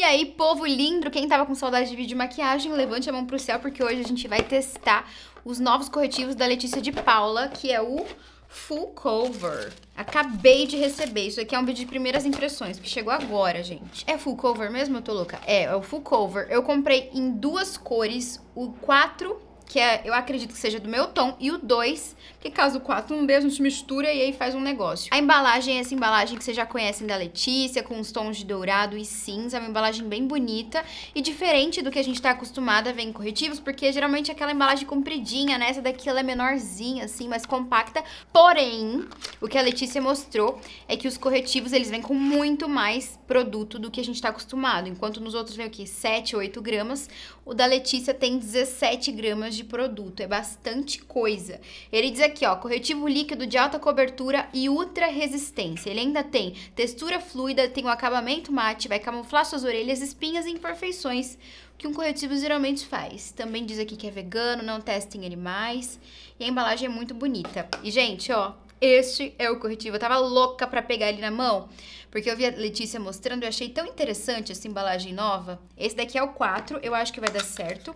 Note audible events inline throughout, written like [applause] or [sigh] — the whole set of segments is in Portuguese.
E aí, povo lindo, quem tava com saudade de vídeo de maquiagem, levante a mão pro céu, porque hoje a gente vai testar os novos corretivos da Letícia de Paula, que é o Full Cover. Acabei de receber, isso aqui é um vídeo de primeiras impressões, que chegou agora, gente. É Full Cover mesmo? Eu tô louca. É, é o Full Cover. Eu comprei em duas cores, o 4 que é, eu acredito que seja do meu tom, e o 2, que caso o 4 não dê, a gente mistura e aí faz um negócio. A embalagem é essa embalagem que vocês já conhecem da Letícia, com os tons de dourado e cinza, uma embalagem bem bonita e diferente do que a gente tá acostumada a ver em corretivos, porque geralmente é aquela embalagem compridinha, né? Essa daqui ela é menorzinha, assim, mais compacta. Porém, o que a Letícia mostrou é que os corretivos, eles vêm com muito mais produto do que a gente tá acostumado. Enquanto nos outros vem o quê? 7, 8 gramas, o da Letícia tem 17 gramas de de produto, é bastante coisa. Ele diz aqui, ó, corretivo líquido de alta cobertura e ultra resistência. Ele ainda tem textura fluida, tem o um acabamento mate, vai camuflar suas orelhas, espinhas e imperfeições que um corretivo geralmente faz. Também diz aqui que é vegano, não testem animais. E a embalagem é muito bonita. E, gente, ó, este é o corretivo. Eu tava louca pra pegar ele na mão, porque eu vi a Letícia mostrando e achei tão interessante essa embalagem nova. Esse daqui é o 4, eu acho que vai dar certo.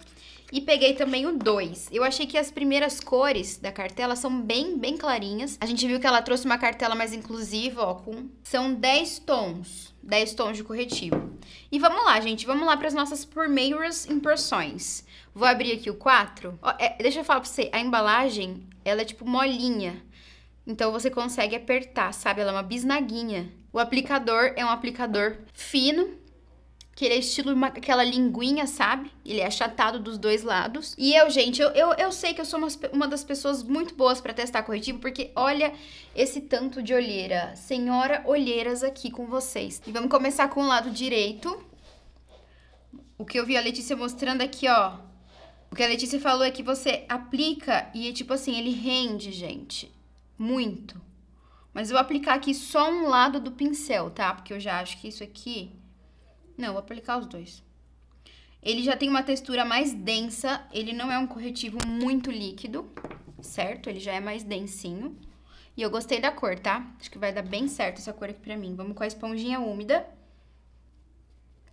E peguei também o 2. Eu achei que as primeiras cores da cartela são bem, bem clarinhas. A gente viu que ela trouxe uma cartela mais inclusiva, ó, com... São 10 tons, 10 tons de corretivo. E vamos lá, gente, vamos lá para as nossas primeiras impressões. Vou abrir aqui o 4. é, deixa eu falar para você, a embalagem, ela é tipo molinha. Então você consegue apertar, sabe? Ela é uma bisnaguinha. O aplicador é um aplicador fino, que ele é estilo uma, aquela linguinha, sabe? Ele é achatado dos dois lados. E eu, gente, eu, eu, eu sei que eu sou uma, uma das pessoas muito boas para testar corretivo, porque olha esse tanto de olheira. Senhora olheiras aqui com vocês. E vamos começar com o lado direito. O que eu vi a Letícia mostrando aqui, ó. O que a Letícia falou é que você aplica e, é tipo assim, ele rende, gente, muito. Mas eu vou aplicar aqui só um lado do pincel, tá? Porque eu já acho que isso aqui não, vou aplicar os dois. Ele já tem uma textura mais densa, ele não é um corretivo muito líquido, certo? Ele já é mais densinho. E eu gostei da cor, tá? Acho que vai dar bem certo essa cor aqui pra mim. Vamos com a esponjinha úmida.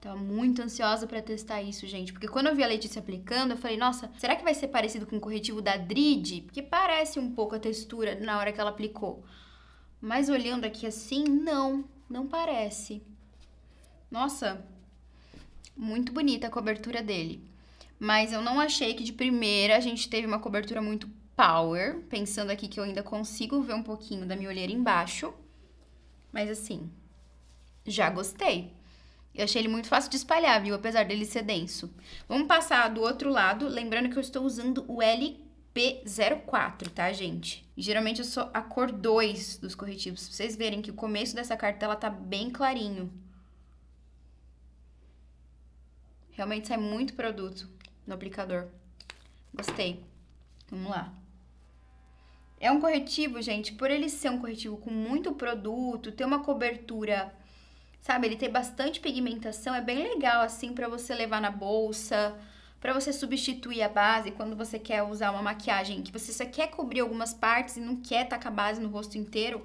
Tava muito ansiosa pra testar isso, gente. Porque quando eu vi a Letícia aplicando, eu falei, nossa, será que vai ser parecido com o corretivo da Drid? Porque parece um pouco a textura na hora que ela aplicou. Mas olhando aqui assim, não, não parece. Nossa, muito bonita a cobertura dele. Mas eu não achei que de primeira a gente teve uma cobertura muito power. Pensando aqui que eu ainda consigo ver um pouquinho da minha olheira embaixo. Mas assim, já gostei. Eu achei ele muito fácil de espalhar, viu? Apesar dele ser denso. Vamos passar do outro lado, lembrando que eu estou usando o LP04, tá, gente? Geralmente eu sou a cor 2 dos corretivos, pra vocês verem que o começo dessa cartela tá bem clarinho. Realmente sai é muito produto no aplicador. Gostei. Vamos lá. É um corretivo, gente, por ele ser um corretivo com muito produto, ter uma cobertura, sabe, ele tem bastante pigmentação, é bem legal assim para você levar na bolsa, para você substituir a base quando você quer usar uma maquiagem que você só quer cobrir algumas partes e não quer tacar a base no rosto inteiro.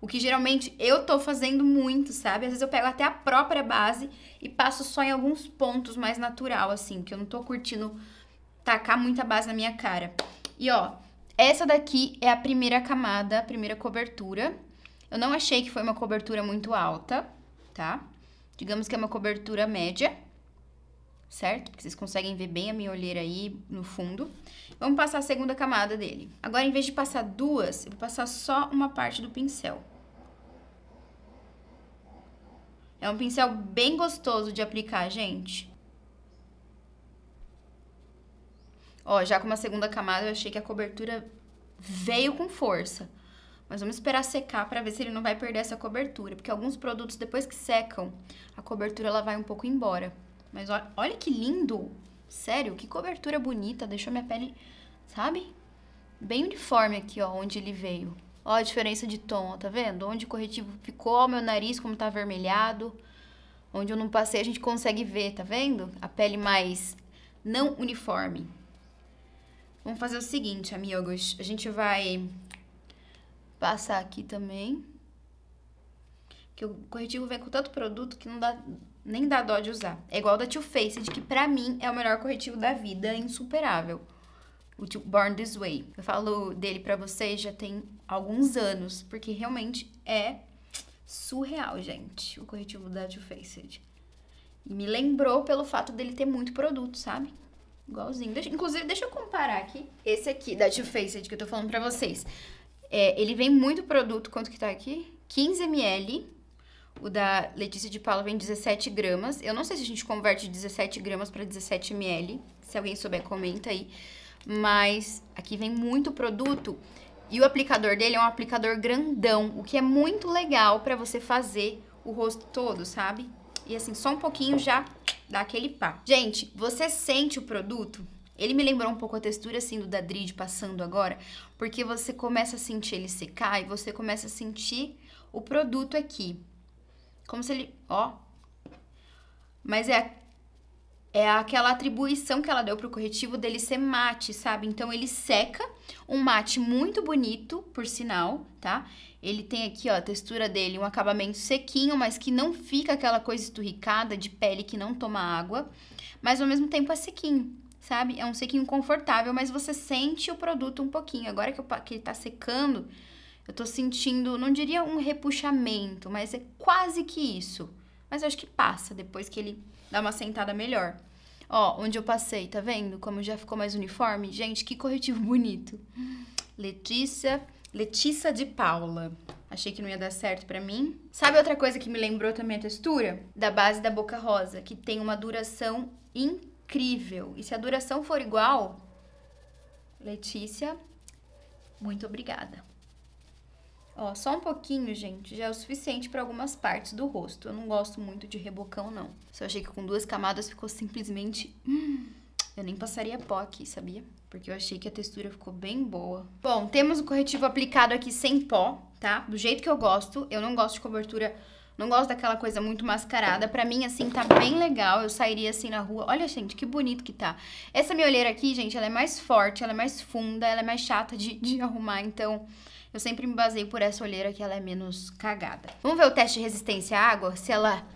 O que geralmente eu tô fazendo muito, sabe? Às vezes eu pego até a própria base e passo só em alguns pontos mais natural, assim, que eu não tô curtindo tacar muita base na minha cara. E ó, essa daqui é a primeira camada, a primeira cobertura. Eu não achei que foi uma cobertura muito alta, tá? Digamos que é uma cobertura média certo? Porque vocês conseguem ver bem a minha olheira aí no fundo. Vamos passar a segunda camada dele. Agora, em vez de passar duas, eu vou passar só uma parte do pincel. É um pincel bem gostoso de aplicar, gente. Ó, já com uma segunda camada eu achei que a cobertura veio com força. Mas vamos esperar secar para ver se ele não vai perder essa cobertura, porque alguns produtos depois que secam, a cobertura ela vai um pouco embora. Mas olha, olha que lindo! Sério, que cobertura bonita. Deixou minha pele, sabe? Bem uniforme aqui, ó, onde ele veio. Ó a diferença de tom, ó, tá vendo? Onde o corretivo ficou, ó, meu nariz como tá avermelhado. Onde eu não passei, a gente consegue ver, tá vendo? A pele mais não uniforme. Vamos fazer o seguinte, amigos. A gente vai passar aqui também. Que o corretivo vem com tanto produto que não dá nem dá dó de usar. É igual da Too Faced, que pra mim é o melhor corretivo da vida, é insuperável. O Born This Way. Eu falo dele pra vocês já tem alguns anos, porque realmente é surreal, gente, o corretivo da Too Faced. E me lembrou pelo fato dele ter muito produto, sabe? Igualzinho. Deixa, inclusive, deixa eu comparar aqui. Esse aqui da Too Faced que eu tô falando pra vocês. É, ele vem muito produto, quanto que tá aqui? 15ml. O da Letícia de Paula vem 17 gramas. Eu não sei se a gente converte 17 gramas para 17 ml. Se alguém souber, comenta aí. Mas aqui vem muito produto. E o aplicador dele é um aplicador grandão, o que é muito legal para você fazer o rosto todo, sabe? E assim, só um pouquinho já dá aquele pá. Gente, você sente o produto? Ele me lembrou um pouco a textura, assim, do da Drid passando agora, porque você começa a sentir ele secar e você começa a sentir o produto aqui. Como se ele. Ó. Mas é, é aquela atribuição que ela deu pro corretivo dele ser mate, sabe? Então ele seca, um mate muito bonito, por sinal, tá? Ele tem aqui, ó, a textura dele, um acabamento sequinho, mas que não fica aquela coisa esturricada de pele que não toma água, mas ao mesmo tempo é sequinho, sabe? É um sequinho confortável, mas você sente o produto um pouquinho. Agora que, eu, que ele tá secando, eu tô sentindo, não diria um repuxamento, mas é quase que isso. Mas eu acho que passa depois que ele dá uma sentada melhor. Ó, onde eu passei, tá vendo? Como já ficou mais uniforme? Gente, que corretivo [laughs] bonito. Letícia, Letícia de Paula. Achei que não ia dar certo para mim. Sabe outra coisa que me lembrou também a textura? Da base da Boca Rosa, que tem uma duração incrível. E se a duração for igual, Letícia, muito obrigada. Ó, só um pouquinho, gente, já é o suficiente para algumas partes do rosto. Eu não gosto muito de rebocão, não. Só achei que com duas camadas ficou simplesmente... Hum, eu nem passaria pó aqui, sabia? Porque eu achei que a textura ficou bem boa. Bom, temos o corretivo aplicado aqui sem pó, tá? Do jeito que eu gosto. Eu não gosto de cobertura... Não gosto daquela coisa muito mascarada. Pra mim, assim, tá bem legal. Eu sairia assim na rua. Olha, gente, que bonito que tá. Essa minha olheira aqui, gente, ela é mais forte, ela é mais funda, ela é mais chata de, de arrumar. Então, eu sempre me baseio por essa olheira que ela é menos cagada. Vamos ver o teste de resistência à água? Se ela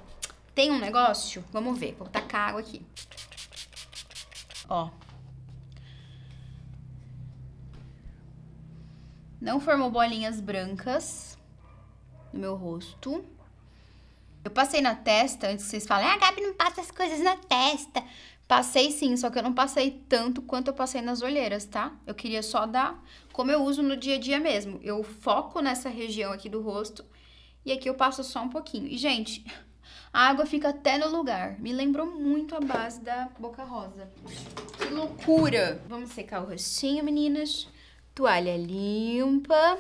tem um negócio? Vamos ver. Vou tacar água aqui. Ó. Não formou bolinhas brancas no meu rosto. Eu passei na testa, antes que vocês falem, ah, a Gabi não passa as coisas na testa. Passei sim, só que eu não passei tanto quanto eu passei nas olheiras, tá? Eu queria só dar como eu uso no dia a dia mesmo. Eu foco nessa região aqui do rosto e aqui eu passo só um pouquinho. E, gente, [laughs] a água fica até no lugar. Me lembrou muito a base da Boca Rosa. Que loucura! Vamos secar o rostinho, meninas. Toalha limpa.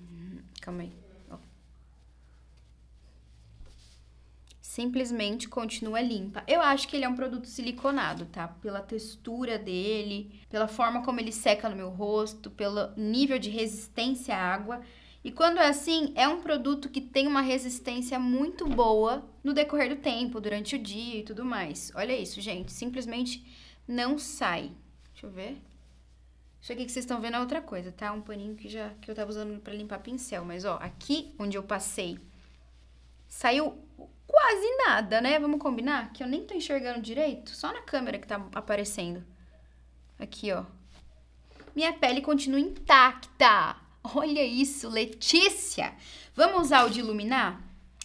Hum, calma aí. simplesmente continua limpa. Eu acho que ele é um produto siliconado, tá? Pela textura dele, pela forma como ele seca no meu rosto, pelo nível de resistência à água. E quando é assim, é um produto que tem uma resistência muito boa no decorrer do tempo, durante o dia e tudo mais. Olha isso, gente, simplesmente não sai. Deixa eu ver. Isso aqui que vocês estão vendo é outra coisa, tá? Um paninho que já que eu tava usando para limpar pincel, mas ó, aqui onde eu passei, saiu quase nada, né? Vamos combinar? Que eu nem tô enxergando direito, só na câmera que tá aparecendo. Aqui, ó. Minha pele continua intacta. Olha isso, Letícia! Vamos usar o de iluminar?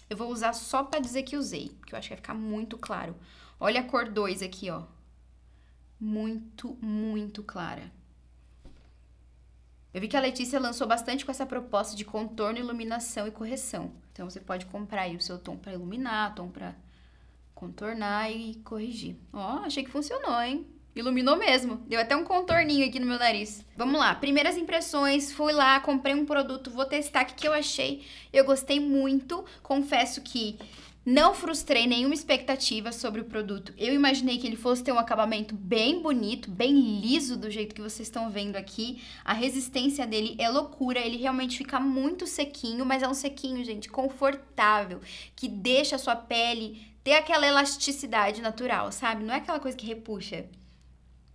Eu vou usar só pra dizer que usei, porque eu acho que vai ficar muito claro. Olha a cor 2 aqui, ó. Muito, muito clara. Eu vi que a Letícia lançou bastante com essa proposta de contorno, iluminação e correção. Então você pode comprar aí o seu tom para iluminar, tom para contornar e corrigir. Ó, oh, achei que funcionou, hein? Iluminou mesmo. Deu até um contorninho aqui no meu nariz. Vamos lá, primeiras impressões. Fui lá, comprei um produto, vou testar o que, que eu achei. Eu gostei muito. Confesso que não frustrei nenhuma expectativa sobre o produto. Eu imaginei que ele fosse ter um acabamento bem bonito, bem liso, do jeito que vocês estão vendo aqui. A resistência dele é loucura, ele realmente fica muito sequinho, mas é um sequinho, gente, confortável, que deixa a sua pele ter aquela elasticidade natural, sabe? Não é aquela coisa que repuxa.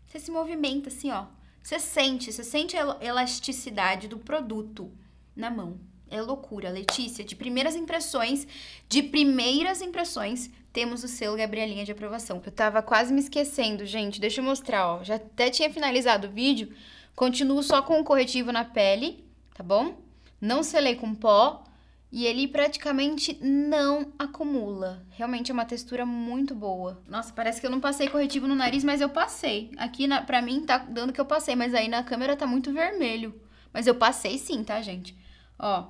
Você se movimenta assim, ó. Você sente, você sente a elasticidade do produto na mão. É loucura, Letícia. De primeiras impressões, de primeiras impressões, temos o selo Gabrielinha de aprovação. Eu tava quase me esquecendo, gente. Deixa eu mostrar, ó. Já até tinha finalizado o vídeo. Continuo só com o corretivo na pele, tá bom? Não selei com pó. E ele praticamente não acumula. Realmente é uma textura muito boa. Nossa, parece que eu não passei corretivo no nariz, mas eu passei. Aqui, na, pra mim, tá dando que eu passei, mas aí na câmera tá muito vermelho. Mas eu passei sim, tá, gente? Ó,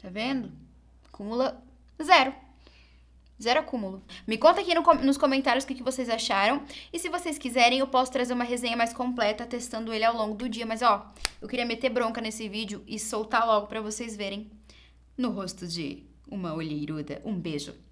Tá vendo? Acumula zero. Zero acúmulo. Me conta aqui no, nos comentários o que, que vocês acharam. E se vocês quiserem, eu posso trazer uma resenha mais completa, testando ele ao longo do dia. Mas, ó, eu queria meter bronca nesse vídeo e soltar logo pra vocês verem no rosto de uma olheiruda. Um beijo.